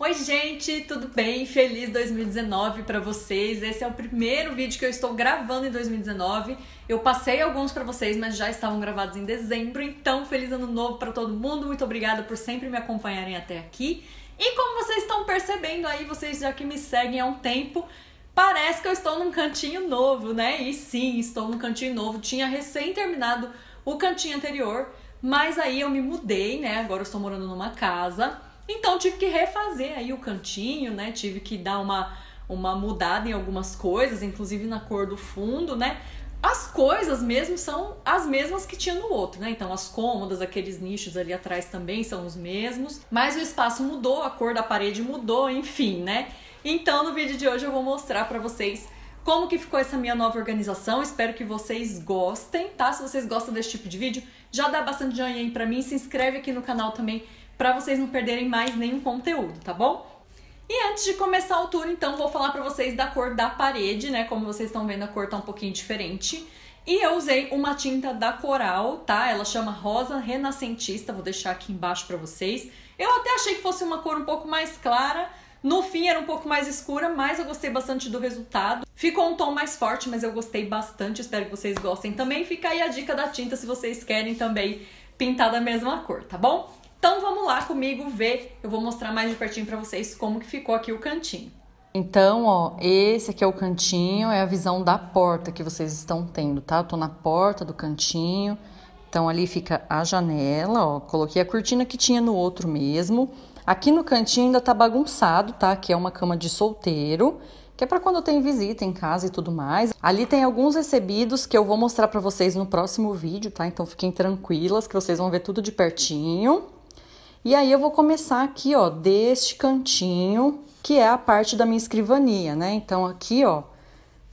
Oi, gente, tudo bem? Feliz 2019 para vocês. Esse é o primeiro vídeo que eu estou gravando em 2019. Eu passei alguns para vocês, mas já estavam gravados em dezembro. Então, feliz ano novo para todo mundo. Muito obrigada por sempre me acompanharem até aqui. E como vocês estão percebendo aí, vocês já que me seguem há um tempo, parece que eu estou num cantinho novo, né? E sim, estou num cantinho novo. Tinha recém terminado o cantinho anterior, mas aí eu me mudei, né? Agora eu estou morando numa casa então tive que refazer aí o cantinho, né? Tive que dar uma, uma mudada em algumas coisas, inclusive na cor do fundo, né? As coisas mesmo são as mesmas que tinha no outro, né? Então as cômodas, aqueles nichos ali atrás também são os mesmos, mas o espaço mudou, a cor da parede mudou, enfim, né? Então no vídeo de hoje eu vou mostrar para vocês como que ficou essa minha nova organização. Espero que vocês gostem, tá? Se vocês gostam desse tipo de vídeo, já dá bastante joinha aí para mim, se inscreve aqui no canal também para vocês não perderem mais nenhum conteúdo, tá bom? E antes de começar o tour, então, vou falar para vocês da cor da parede, né? Como vocês estão vendo, a cor tá um pouquinho diferente. E eu usei uma tinta da Coral, tá? Ela chama Rosa Renascentista, vou deixar aqui embaixo para vocês. Eu até achei que fosse uma cor um pouco mais clara, no fim era um pouco mais escura, mas eu gostei bastante do resultado. Ficou um tom mais forte, mas eu gostei bastante, espero que vocês gostem também. Fica aí a dica da tinta se vocês querem também pintar da mesma cor, tá bom? Então vamos lá comigo ver, eu vou mostrar mais de pertinho para vocês como que ficou aqui o cantinho. Então, ó, esse aqui é o cantinho, é a visão da porta que vocês estão tendo, tá? Eu tô na porta do cantinho, então ali fica a janela, ó, coloquei a cortina que tinha no outro mesmo. Aqui no cantinho ainda tá bagunçado, tá? Que é uma cama de solteiro, que é para quando tem visita em casa e tudo mais. Ali tem alguns recebidos que eu vou mostrar para vocês no próximo vídeo, tá? Então fiquem tranquilas que vocês vão ver tudo de pertinho. E aí eu vou começar aqui, ó, deste cantinho, que é a parte da minha escrivania, né? Então aqui, ó,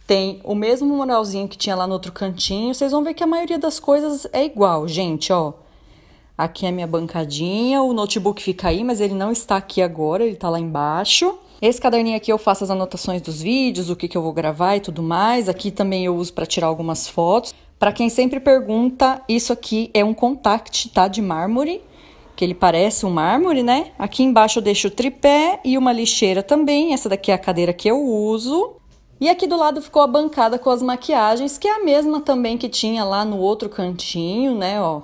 tem o mesmo muralzinho que tinha lá no outro cantinho. Vocês vão ver que a maioria das coisas é igual, gente, ó. Aqui é a minha bancadinha, o notebook fica aí, mas ele não está aqui agora, ele tá lá embaixo. Esse caderninho aqui eu faço as anotações dos vídeos, o que, que eu vou gravar e tudo mais. Aqui também eu uso para tirar algumas fotos. Para quem sempre pergunta, isso aqui é um contact, tá? De mármore que ele parece um mármore, né? Aqui embaixo eu deixo o tripé e uma lixeira também. Essa daqui é a cadeira que eu uso. E aqui do lado ficou a bancada com as maquiagens, que é a mesma também que tinha lá no outro cantinho, né, ó.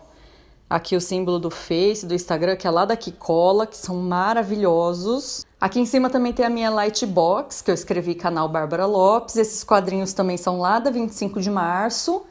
Aqui o símbolo do Face, do Instagram, que é lá da Kikola, que são maravilhosos. Aqui em cima também tem a minha Lightbox, que eu escrevi canal Bárbara Lopes. Esses quadrinhos também são lá da 25 de março.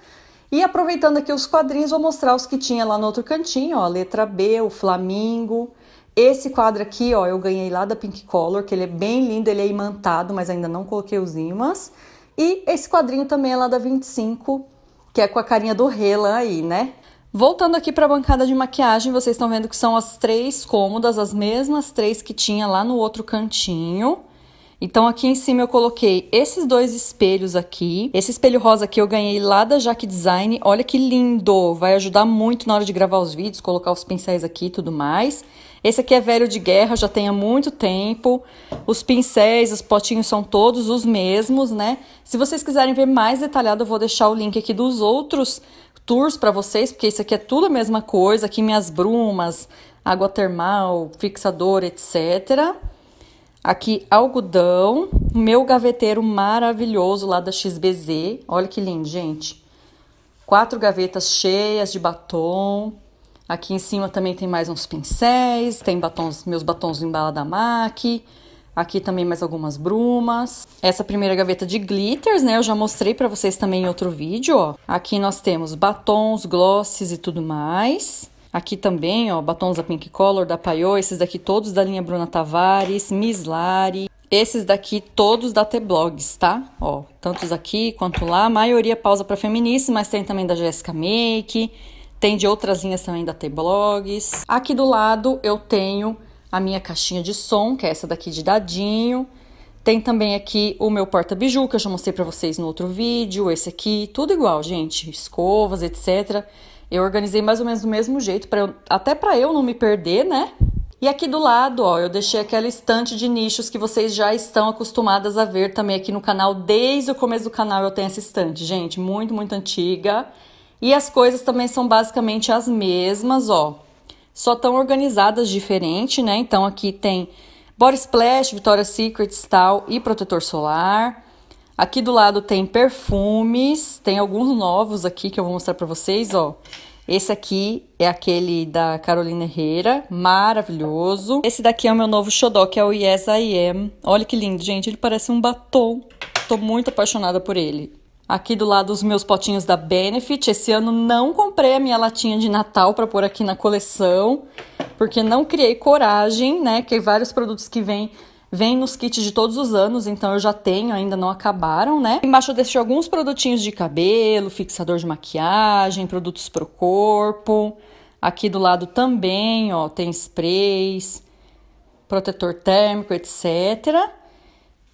E aproveitando aqui os quadrinhos, vou mostrar os que tinha lá no outro cantinho, ó, a letra B, o Flamingo. Esse quadro aqui, ó, eu ganhei lá da Pink Color, que ele é bem lindo, ele é imantado, mas ainda não coloquei os ímãs. E esse quadrinho também é lá da 25, que é com a carinha do Relan aí, né? Voltando aqui para a bancada de maquiagem, vocês estão vendo que são as três cômodas, as mesmas três que tinha lá no outro cantinho. Então aqui em cima eu coloquei esses dois espelhos aqui. Esse espelho rosa aqui eu ganhei lá da Jaque Design. Olha que lindo! Vai ajudar muito na hora de gravar os vídeos, colocar os pincéis aqui e tudo mais. Esse aqui é velho de guerra, já tem há muito tempo. Os pincéis, os potinhos são todos os mesmos, né? Se vocês quiserem ver mais detalhado, eu vou deixar o link aqui dos outros tours para vocês, porque isso aqui é tudo a mesma coisa. Aqui minhas brumas, água termal, fixador, etc. Aqui, algodão, meu gaveteiro maravilhoso lá da XBZ. Olha que lindo, gente. Quatro gavetas cheias de batom. Aqui em cima também tem mais uns pincéis, tem batons, meus batons em bala da MAC. Aqui também mais algumas brumas. Essa primeira gaveta de glitters, né? Eu já mostrei para vocês também em outro vídeo, ó. Aqui nós temos batons, glosses e tudo mais. Aqui também, ó, batons da Pink Color, da Paiô, esses daqui todos da linha Bruna Tavares, Miss Lari, Esses daqui todos da T-Blogs, tá? Ó, tantos aqui quanto lá. A maioria pausa para feminista, mas tem também da Jessica Make, tem de outras linhas também da T-Blogs. Aqui do lado eu tenho a minha caixinha de som, que é essa daqui de dadinho. Tem também aqui o meu porta-biju, que eu já mostrei para vocês no outro vídeo. Esse aqui, tudo igual, gente. Escovas, etc. Eu organizei mais ou menos do mesmo jeito, pra eu, até para eu não me perder, né? E aqui do lado, ó, eu deixei aquela estante de nichos que vocês já estão acostumadas a ver também aqui no canal. Desde o começo do canal eu tenho essa estante, gente, muito, muito antiga. E as coisas também são basicamente as mesmas, ó. Só estão organizadas diferente, né? Então aqui tem Body Splash, Victoria's Secret, tal e protetor solar. Aqui do lado tem perfumes, tem alguns novos aqui que eu vou mostrar para vocês, ó. Esse aqui é aquele da Carolina Herrera, maravilhoso. Esse daqui é o meu novo xodó, que é o Yes I Am. Olha que lindo, gente, ele parece um batom. Tô muito apaixonada por ele. Aqui do lado os meus potinhos da Benefit. Esse ano não comprei a minha latinha de Natal para pôr aqui na coleção, porque não criei coragem, né? Que vários produtos que vêm Vem nos kits de todos os anos, então eu já tenho, ainda não acabaram, né? Embaixo eu deixei alguns produtinhos de cabelo, fixador de maquiagem, produtos pro corpo. Aqui do lado também, ó, tem sprays, protetor térmico, etc.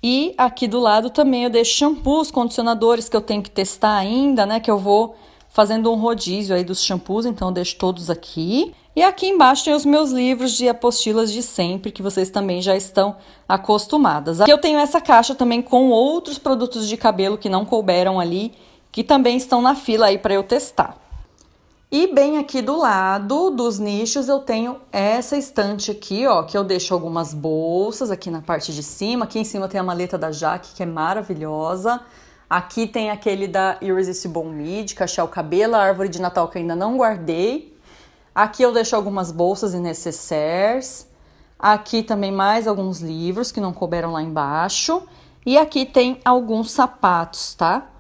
E aqui do lado também eu deixo shampoos, condicionadores que eu tenho que testar ainda, né? Que eu vou fazendo um rodízio aí dos shampoos, então deixo todos aqui. E aqui embaixo tem os meus livros de apostilas de sempre, que vocês também já estão acostumadas. Aqui eu tenho essa caixa também com outros produtos de cabelo que não couberam ali, que também estão na fila aí para eu testar. E bem aqui do lado dos nichos eu tenho essa estante aqui, ó, que eu deixo algumas bolsas aqui na parte de cima. Aqui em cima tem a maleta da Jaque, que é maravilhosa. Aqui tem aquele da Irresistible Me, de o cabelo, a árvore de Natal que ainda não guardei. Aqui eu deixo algumas bolsas e necessaires. Aqui também mais alguns livros que não couberam lá embaixo. E aqui tem alguns sapatos, tá?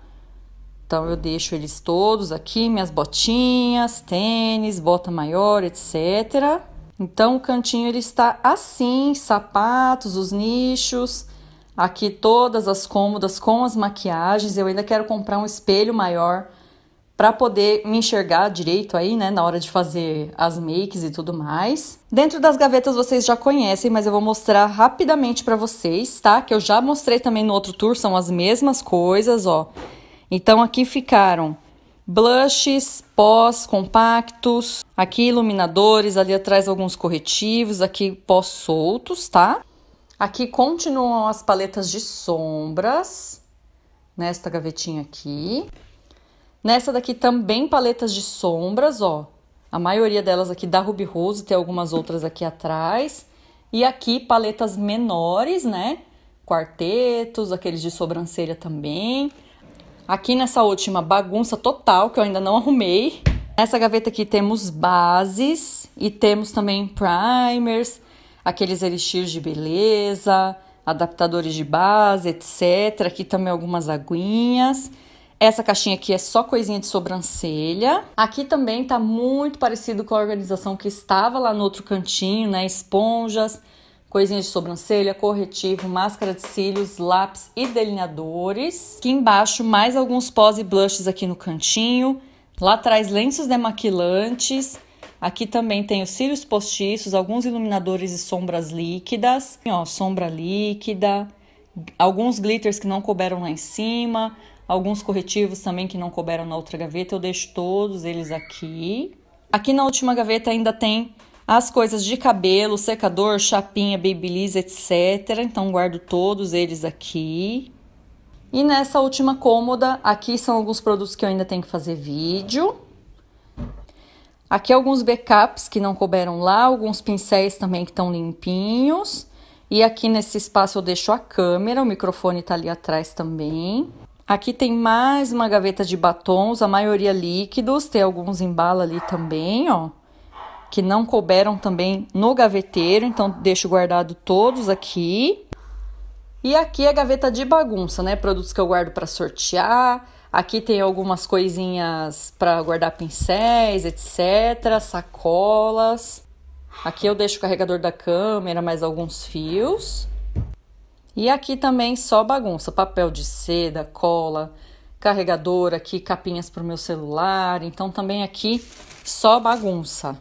Então eu deixo eles todos aqui, minhas botinhas, tênis, bota maior, etc. Então o cantinho ele está assim, sapatos, os nichos Aqui todas as cômodas com as maquiagens. Eu ainda quero comprar um espelho maior para poder me enxergar direito aí, né, na hora de fazer as makes e tudo mais. Dentro das gavetas vocês já conhecem, mas eu vou mostrar rapidamente para vocês, tá? Que eu já mostrei também no outro tour, são as mesmas coisas, ó. Então aqui ficaram blushes, pós, compactos, aqui iluminadores, ali atrás alguns corretivos, aqui pós soltos, tá? Aqui continuam as paletas de sombras, nesta gavetinha aqui. Nessa daqui também paletas de sombras, ó. A maioria delas aqui da Ruby Rose, tem algumas outras aqui atrás. E aqui paletas menores, né? Quartetos, aqueles de sobrancelha também. Aqui nessa última bagunça total, que eu ainda não arrumei. Nessa gaveta aqui temos bases e temos também primers, aqueles elixirs de beleza, adaptadores de base, etc. Aqui também algumas aguinhas. Essa caixinha aqui é só coisinha de sobrancelha. Aqui também tá muito parecido com a organização que estava lá no outro cantinho, né? Esponjas, coisinha de sobrancelha, corretivo, máscara de cílios, lápis e delineadores. Aqui embaixo, mais alguns pós e blushes aqui no cantinho. Lá atrás, lenços demaquilantes. Aqui também tem os cílios postiços, alguns iluminadores e sombras líquidas. Ó, sombra líquida, alguns glitters que não couberam lá em cima, alguns corretivos também que não couberam na outra gaveta. Eu deixo todos eles aqui. Aqui na última gaveta ainda tem as coisas de cabelo, secador, chapinha, babyliss, etc. Então guardo todos eles aqui. E nessa última cômoda, aqui são alguns produtos que eu ainda tenho que fazer vídeo. Aqui alguns backups que não couberam lá, alguns pincéis também que estão limpinhos. E aqui nesse espaço eu deixo a câmera, o microfone está ali atrás também. Aqui tem mais uma gaveta de batons, a maioria líquidos, tem alguns em bala ali também, ó. Que não couberam também no gaveteiro, então deixo guardado todos aqui. E aqui a é gaveta de bagunça, né? Produtos que eu guardo para sortear, Aqui tem algumas coisinhas para guardar pincéis, etc, sacolas. Aqui eu deixo o carregador da câmera, mais alguns fios. E aqui também só bagunça, papel de seda, cola, carregador aqui, capinhas para o meu celular. Então também aqui só bagunça.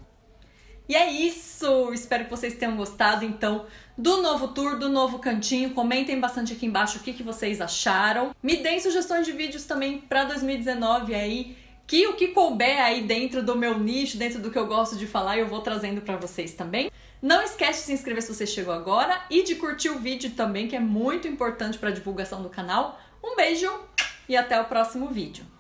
E é isso! Espero que vocês tenham gostado, então, do novo tour, do novo cantinho. Comentem bastante aqui embaixo o que, que vocês acharam. Me deem sugestões de vídeos também para 2019 aí, que o que couber aí dentro do meu nicho, dentro do que eu gosto de falar, eu vou trazendo para vocês também. Não esquece de se inscrever se você chegou agora e de curtir o vídeo também, que é muito importante para a divulgação do canal. Um beijo e até o próximo vídeo.